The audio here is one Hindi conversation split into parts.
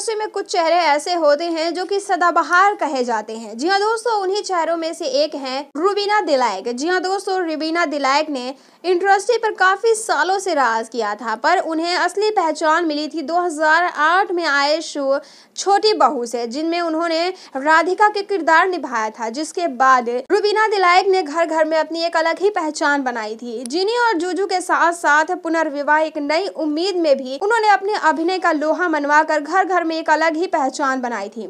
इंडस्ट्री में कुछ चेहरे ऐसे होते हैं जो कि सदाबहार कहे जाते हैं जी हाँ दोस्तों उन्हीं चेहरों में से एक हैं रूबीना दिलायक जी हाँ दोस्तों रूबीना दिलायक ने इंडस्ट्री पर काफी सालों से राज किया था पर उन्हें असली पहचान मिली थी 2008 में आए शो छोटी बहू से जिनमें उन्होंने राधिका के किरदार निभाया था जिसके बाद रूबीना दिलायक ने घर घर में अपनी एक अलग ही पहचान बनाई थी जिनी और जूजू के साथ साथ पुनर्विवाह एक नई उम्मीद में भी उन्होंने अपने अभिनय का लोहा मनवा कर घर घर में एक अलग ही पहचान बनाई थी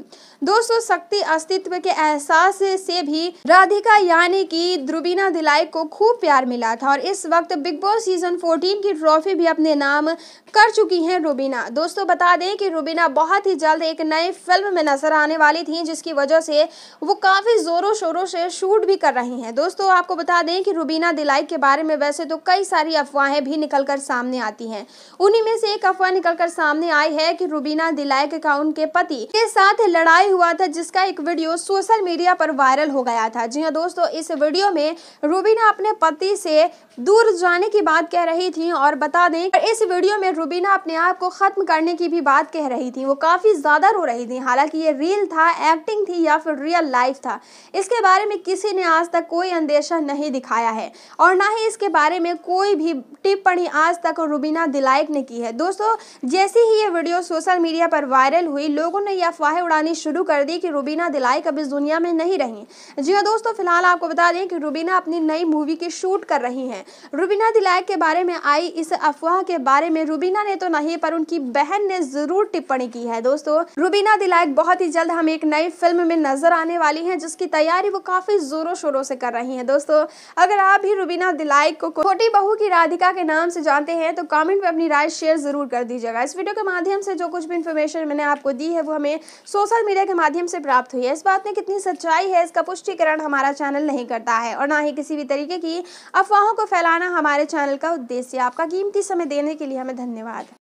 दोस्तों शक्ति अस्तित्व के एहसास से भी राधिका यानी कि द्रुबीना दिलाई को खूब प्यार मिला था और इस वक्त बिग बॉस सीजन 14 की ट्रॉफी भी अपने नाम कर चुकी हैं रूबीना दोस्तों बता दें कि रूबीना बहुत ही जल्द एक नए फिल्म में नजर आने वाली थी जिसकी वजह से वो काफ़ी ज़ोरों शोरों से शूट भी कर रही हैं दोस्तों आपको बता दें कि रूबीना दिलाई के बारे में वैसे तो कई सारी अफवाहें भी निकलकर सामने आती हैं उन्हीं में से एक अफवाह निकलकर सामने आई है कि रूबीना दिलाई बैंक अकाउंट के पति के साथ लड़ाई हुआ था जिसका एक वीडियो सोशल मीडिया पर वायरल हो गया था जी हाँ दोस्तों इस वीडियो में रूबीना अपने पति से दूर जाने की बात कह रही थी और बता दें इस वीडियो में रूबीना अपने आप को खत्म करने की भी बात कह रही थी वो काफी ज्यादा रो रही थी हालांकि ये रील था एक्टिंग थी या फिर रियल लाइफ था इसके बारे में किसी ने आज तक कोई अंदेशा नहीं दिखाया है और ना ही इसके बारे में कोई भी टिप्पणी आज तक रूबीना दिलाइक ने की है दोस्तों जैसे ही ये वीडियो सोशल मीडिया पर वायरल हुई लोगों ने यह अफवाहें उड़ानी शुरू कर दी कि रूबीना दिलाई कभी दुनिया में नहीं रही जी हाँ दोस्तों फिलहाल आपको बता दें कि रूबीना अपनी नई मूवी की शूट कर रही हैं रूबीना दिलाई के बारे में आई इस अफवाह के बारे में रूबीना ने तो नहीं पर उनकी बहन ने जरूर टिप्पणी की है दोस्तों रूबीना दिलायक बहुत ही जल्द हम एक नई फिल्म में नजर आने वाली है जिसकी तैयारी वो काफी जोरों शोरों से कर रही है दोस्तों अगर आप भी रूबीना दिलायक को छोटी बहू की राधिका के नाम से जानते हैं तो कॉमेंट में अपनी राय शेयर जरूर कर दीजिएगा इस वीडियो के माध्यम से जो कुछ भी इन्फॉर्मेशन मैंने आपको दी है वो हमें सोशल मीडिया के माध्यम से प्राप्त हुई है इस बात में कितनी सच्चाई है इसका पुष्टिकरण हमारा चैनल नहीं करता है और ना ही किसी भी तरीके की अफवाहों को फैलाना हमारे चैनल का उद्देश्य आपका कीमती समय देने के लिए हमें धन्यवाद